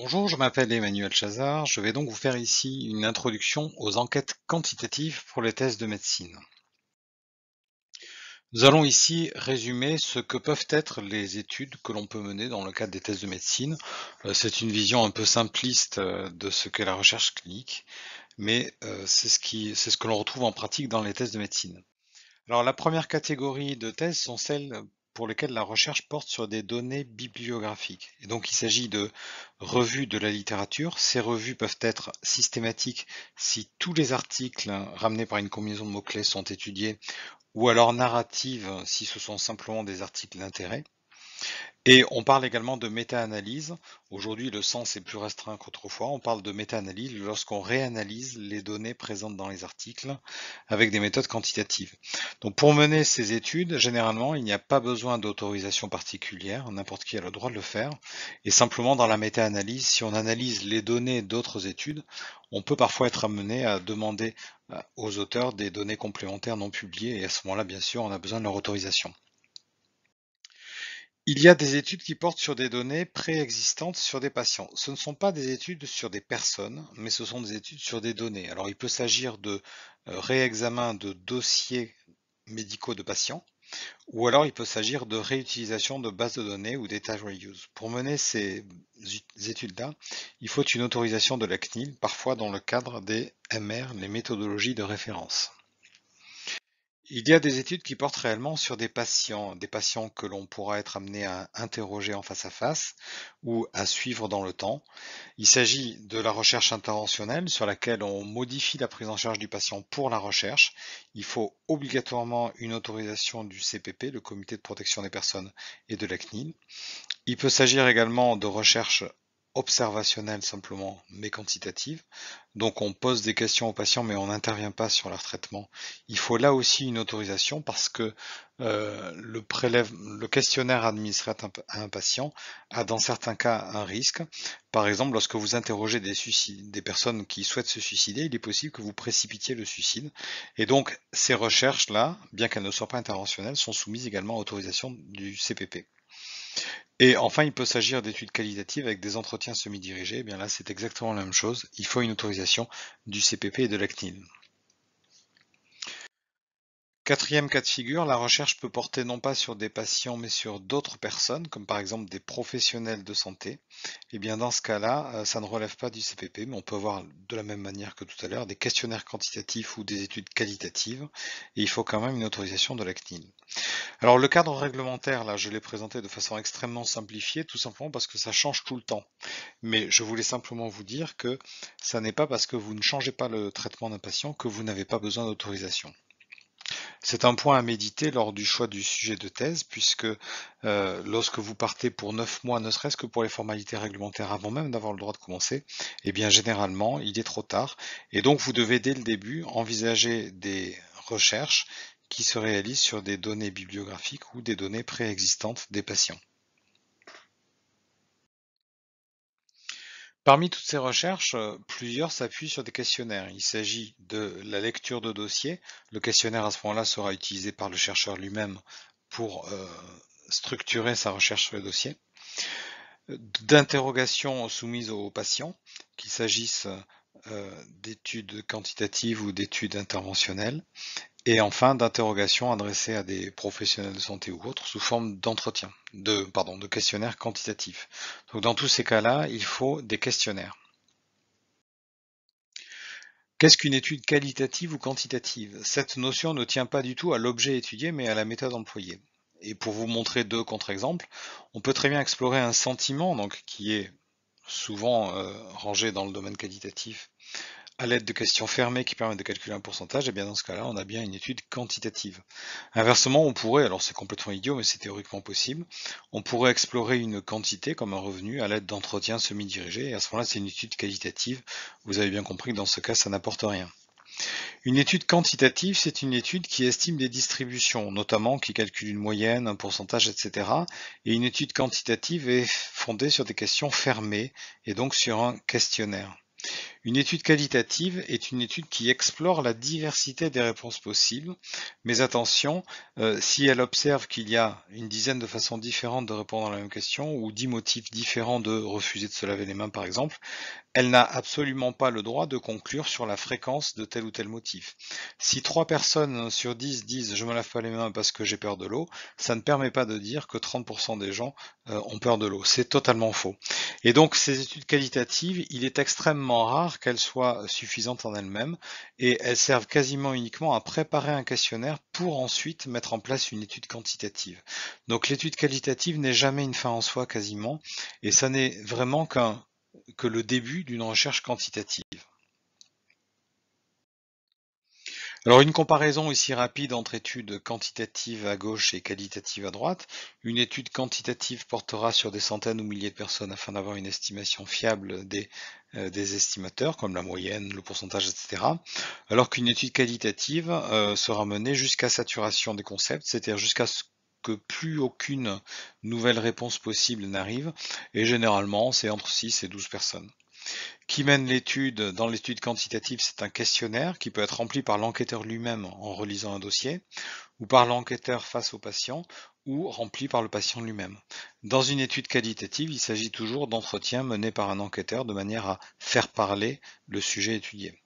Bonjour, je m'appelle Emmanuel Chazard, je vais donc vous faire ici une introduction aux enquêtes quantitatives pour les tests de médecine. Nous allons ici résumer ce que peuvent être les études que l'on peut mener dans le cadre des tests de médecine. Euh, c'est une vision un peu simpliste euh, de ce qu'est la recherche clinique, mais euh, c'est ce, qui, ce que l'on retrouve en pratique dans les tests de médecine. Alors la première catégorie de thèses sont celles pour lequel la recherche porte sur des données bibliographiques. Et donc il s'agit de revues de la littérature. Ces revues peuvent être systématiques si tous les articles ramenés par une combinaison de mots-clés sont étudiés, ou alors narratives si ce sont simplement des articles d'intérêt. Et on parle également de méta-analyse. Aujourd'hui, le sens est plus restreint qu'autrefois. On parle de méta-analyse lorsqu'on réanalyse les données présentes dans les articles avec des méthodes quantitatives. Donc pour mener ces études, généralement, il n'y a pas besoin d'autorisation particulière. N'importe qui a le droit de le faire. Et simplement, dans la méta-analyse, si on analyse les données d'autres études, on peut parfois être amené à demander euh, aux auteurs des données complémentaires non publiées. Et à ce moment-là, bien sûr, on a besoin de leur autorisation. Il y a des études qui portent sur des données préexistantes sur des patients. Ce ne sont pas des études sur des personnes, mais ce sont des études sur des données. Alors il peut s'agir de euh, réexamen de dossiers médicaux de patients, ou alors il peut s'agir de réutilisation de bases de données ou data reuse. Pour mener ces études-là, il faut une autorisation de la CNIL, parfois dans le cadre des MR, les méthodologies de référence. Il y a des études qui portent réellement sur des patients, des patients que l'on pourra être amené à interroger en face à face ou à suivre dans le temps. Il s'agit de la recherche interventionnelle sur laquelle on modifie la prise en charge du patient pour la recherche. Il faut obligatoirement une autorisation du CPP, le Comité de protection des personnes et de la CNIL. Il peut s'agir également de recherche observationnelle simplement, mais quantitative. Donc on pose des questions aux patients, mais on n'intervient pas sur leur traitement. Il faut là aussi une autorisation parce que euh, le, prélève, le questionnaire administré à un patient a dans certains cas un risque. Par exemple, lorsque vous interrogez des, des personnes qui souhaitent se suicider, il est possible que vous précipitiez le suicide. Et donc ces recherches-là, bien qu'elles ne soient pas interventionnelles, sont soumises également à autorisation du CPP. Et enfin, il peut s'agir d'études qualitatives avec des entretiens semi-dirigés. Et eh bien là, c'est exactement la même chose. Il faut une autorisation du CPP et de l'ACNIL. Quatrième cas de figure, la recherche peut porter non pas sur des patients mais sur d'autres personnes, comme par exemple des professionnels de santé. Et eh bien dans ce cas-là, euh, ça ne relève pas du CPP, mais on peut avoir de la même manière que tout à l'heure des questionnaires quantitatifs ou des études qualitatives, et il faut quand même une autorisation de la Alors le cadre réglementaire, là, je l'ai présenté de façon extrêmement simplifiée, tout simplement parce que ça change tout le temps. Mais je voulais simplement vous dire que ça n'est pas parce que vous ne changez pas le traitement d'un patient que vous n'avez pas besoin d'autorisation. C'est un point à méditer lors du choix du sujet de thèse, puisque euh, lorsque vous partez pour neuf mois, ne serait-ce que pour les formalités réglementaires avant même d'avoir le droit de commencer, eh bien généralement, il est trop tard. Et donc vous devez dès le début envisager des recherches qui se réalisent sur des données bibliographiques ou des données préexistantes des patients. Parmi toutes ces recherches, euh, plusieurs s'appuient sur des questionnaires. Il s'agit de la lecture de dossiers. Le questionnaire, à ce moment-là, sera utilisé par le chercheur lui-même pour euh, structurer sa recherche sur le dossier. Euh, d'interrogations soumises aux patients, qu'il s'agisse euh, d'études quantitatives ou d'études interventionnelles, et enfin d'interrogations adressées à des professionnels de santé ou autres sous forme d'entretien, de, pardon, de questionnaires quantitatifs. Donc dans tous ces cas-là, il faut des questionnaires. Qu'est-ce qu'une étude qualitative ou quantitative Cette notion ne tient pas du tout à l'objet étudié, mais à la méthode employée. Et pour vous montrer deux contre-exemples, on peut très bien explorer un sentiment, donc qui est souvent euh, dans le domaine qualitatif, à l'aide de questions fermées qui permettent de calculer un pourcentage, et eh bien dans ce cas-là, on a bien une étude quantitative. Inversement, on pourrait, alors c'est complètement idiot, mais c'est théoriquement possible, on pourrait explorer une quantité comme un revenu à l'aide d'entretiens semi-dirigés, et à ce moment-là, c'est une étude qualitative. Vous avez bien compris que dans ce cas, ça n'apporte rien. Une étude quantitative, c'est une étude qui estime des distributions, notamment qui calcule une moyenne, un pourcentage, etc. Et une étude quantitative est sur des questions fermées et donc sur un questionnaire. Une étude qualitative est une étude qui explore la diversité des réponses possibles, mais attention, euh, si elle observe qu'il y a une dizaine de façons différentes de répondre à la même question, ou dix motifs différents de refuser de se laver les mains par exemple, elle n'a absolument pas le droit de conclure sur la fréquence de tel ou tel motif. Si trois personnes sur dix disent je me lave pas les mains parce que j'ai peur de l'eau, ça ne permet pas de dire que 30% des gens euh, ont peur de l'eau. C'est totalement faux. Et donc ces études qualitatives, il est extrêmement rare qu'elles soient suffisantes en elles-mêmes et elles servent quasiment uniquement à préparer un questionnaire pour ensuite mettre en place une étude quantitative. Donc l'étude qualitative n'est jamais une fin en soi quasiment et ça n'est vraiment qu'un que le début d'une recherche quantitative. Alors une comparaison ici rapide entre études quantitatives à gauche et qualitatives à droite. Une étude quantitative portera sur des centaines ou milliers de personnes afin d'avoir une estimation fiable des, euh, estimateurs, comme la moyenne, le pourcentage, etc. Alors qu'une étude qualitative euh, sera menée jusqu'à saturation des concepts, c'est-à-dire jusqu'à ce que plus aucune nouvelle réponse possible n'arrive, et généralement c'est entre 6 et 12 personnes. Qui mène l'étude Dans l'étude quantitative, c'est un questionnaire qui peut être rempli par l'enquêteur lui-même en relisant un dossier, ou par l'enquêteur face au patient, ou rempli par le patient lui-même. Dans une étude qualitative, il s'agit toujours d'entretiens menés par un enquêteur de manière à faire parler le sujet étudié.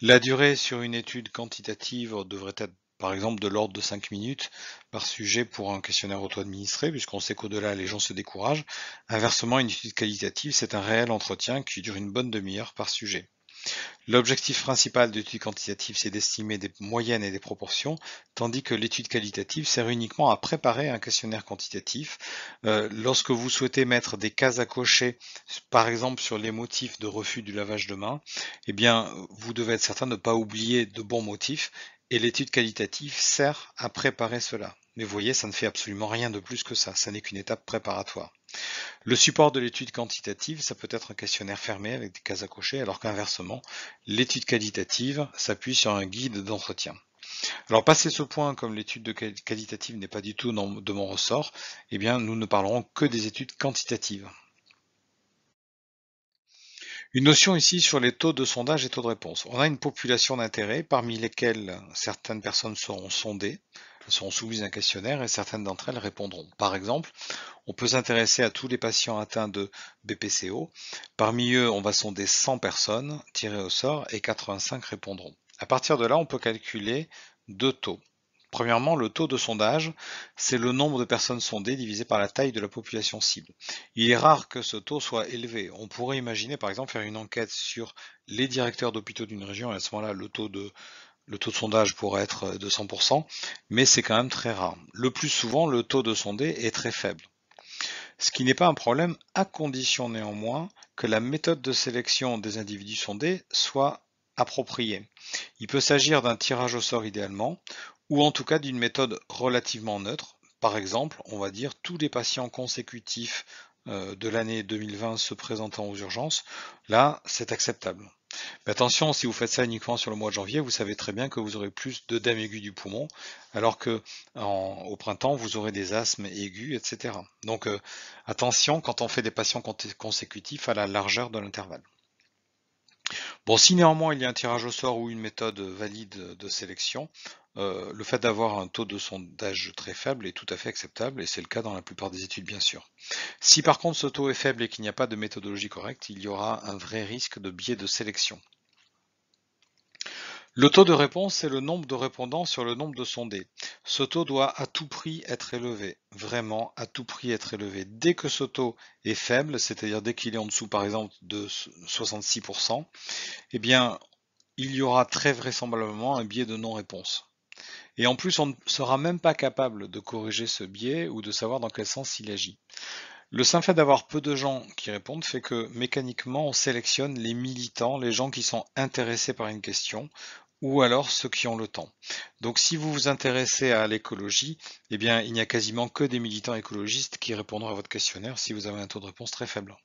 La durée sur une étude quantitative devrait être par exemple de l'ordre de 5 minutes par sujet pour un questionnaire auto-administré, puisqu'on sait qu'au-delà, les gens se découragent. Inversement, une étude qualitative, c'est un réel entretien qui dure une bonne demi-heure par sujet. L'objectif principal de l'étude quantitative, c'est d'estimer des moyennes et des proportions, tandis que l'étude qualitative sert uniquement à préparer un questionnaire quantitatif. Euh, lorsque vous souhaitez mettre des cases à cocher, par exemple sur les motifs de refus du lavage de main, eh bien, vous devez être certain de ne pas oublier de bons motifs et l'étude qualitative sert à préparer cela. Mais vous voyez, ça ne fait absolument rien de plus que ça, ça n'est qu'une étape préparatoire. Le support de l'étude quantitative, ça peut être un questionnaire fermé avec des cases à cocher, alors qu'inversement, l'étude qualitative s'appuie sur un guide d'entretien. Alors passer ce point, comme l'étude qualitative n'est pas du tout de mon ressort, eh bien nous ne parlerons que des études quantitatives. Une notion ici sur les taux de sondage et taux de réponse. On a une population d'intérêt parmi lesquelles certaines personnes seront sondées, seront soumises à un questionnaire et certaines d'entre elles répondront. Par exemple, on peut s'intéresser à tous les patients atteints de BPCO. Parmi eux, on va sonder 100 personnes tirées au sort et 85 répondront. À partir de là, on peut calculer deux taux. Premièrement, le taux de sondage, c'est le nombre de personnes sondées divisé par la taille de la population cible. Il est rare que ce taux soit élevé. On pourrait imaginer par exemple faire une enquête sur les directeurs d'hôpitaux d'une région, et à ce moment-là, le taux de sondage pourrait être de 100%, mais c'est quand même très rare. Le plus souvent, le taux de sondé est très faible. Ce qui n'est pas un problème, à condition néanmoins que la méthode de sélection des individus sondés soit appropriée. Il peut s'agir d'un tirage au sort idéalement, ou en tout cas d'une méthode relativement neutre. Par exemple, on va dire tous les patients consécutifs euh, de l'année 2020 se présentant aux urgences, là, c'est acceptable. Mais attention, si vous faites ça uniquement sur le mois de janvier, vous savez très bien que vous aurez plus de dames aiguë du poumon, alors qu'au printemps, vous aurez des asthmes aigus, etc. Donc euh, attention quand on fait des patients consécutifs à la largeur de l'intervalle. Bon, si néanmoins il y a un tirage au sort ou une méthode valide de sélection, euh, le fait d'avoir un taux de sondage très faible est tout à fait acceptable, et c'est le cas dans la plupart des études bien sûr. Si par contre ce taux est faible et qu'il n'y a pas de méthodologie correcte, il y aura un vrai risque de biais de sélection. Le taux de réponse c'est le nombre de répondants sur le nombre de sondés. Ce taux doit à tout prix être élevé, vraiment à tout prix être élevé. Dès que ce taux est faible, c'est-à-dire dès qu'il est en dessous par exemple de 66%, eh bien il y aura très vraisemblablement un biais de non-réponse. Et en plus, on ne sera même pas capable de corriger ce biais ou de savoir dans quel sens il agit. Le simple fait d'avoir peu de gens qui répondent fait que mécaniquement on sélectionne les militants, les gens qui sont intéressés par une question, ou alors ceux qui ont le temps. Donc si vous vous intéressez à l'écologie, eh bien il n'y a quasiment que des militants écologistes qui répondront à votre questionnaire si vous avez un taux de réponse très faible.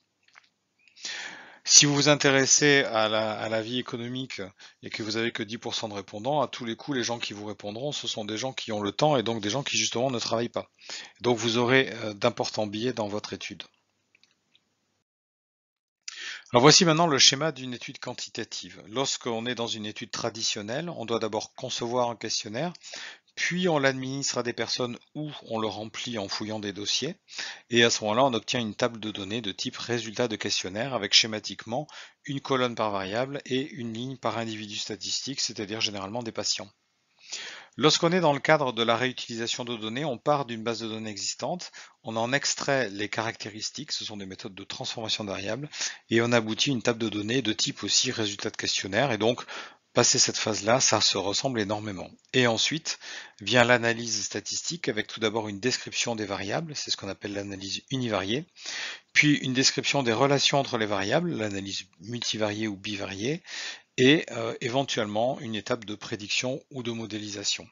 Si vous vous intéressez à la, vie économique et que vous n'avez que 10% de répondants, à tous les coups, les gens qui vous répondront, ce sont des gens qui ont le temps et donc des gens qui justement ne travaillent pas. Donc vous aurez euh, d'importants billets dans votre étude. Alors voici maintenant le schéma d'une étude quantitative. Lorsqu'on est dans une étude traditionnelle, on doit d'abord concevoir un questionnaire, puis on l'administre à des personnes ou on le remplit en fouillant des dossiers. Et à ce moment-là, on obtient une table de données de type résultat de questionnaire avec schématiquement une colonne par variable et une ligne par individu statistique, c'est-à-dire généralement des patients. Lorsqu'on est dans le cadre de la réutilisation de données, on part d'une base de données existante, on en extrait les caractéristiques, ce sont des méthodes de transformation de variables, et on aboutit à une table de données de type aussi résultat de questionnaire, et donc passer cette phase-là, ça se ressemble énormément. Et ensuite vient l'analyse statistique avec tout d'abord une description des variables, c'est ce qu'on appelle l'analyse univariée, puis une description des relations entre les variables, l'analyse multivariée ou bivariée, et euh, éventuellement une étape de prédiction ou de modélisation.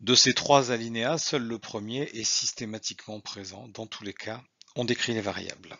De ces trois alinéas, seul le premier est systématiquement présent. Dans tous les cas, on décrit les variables.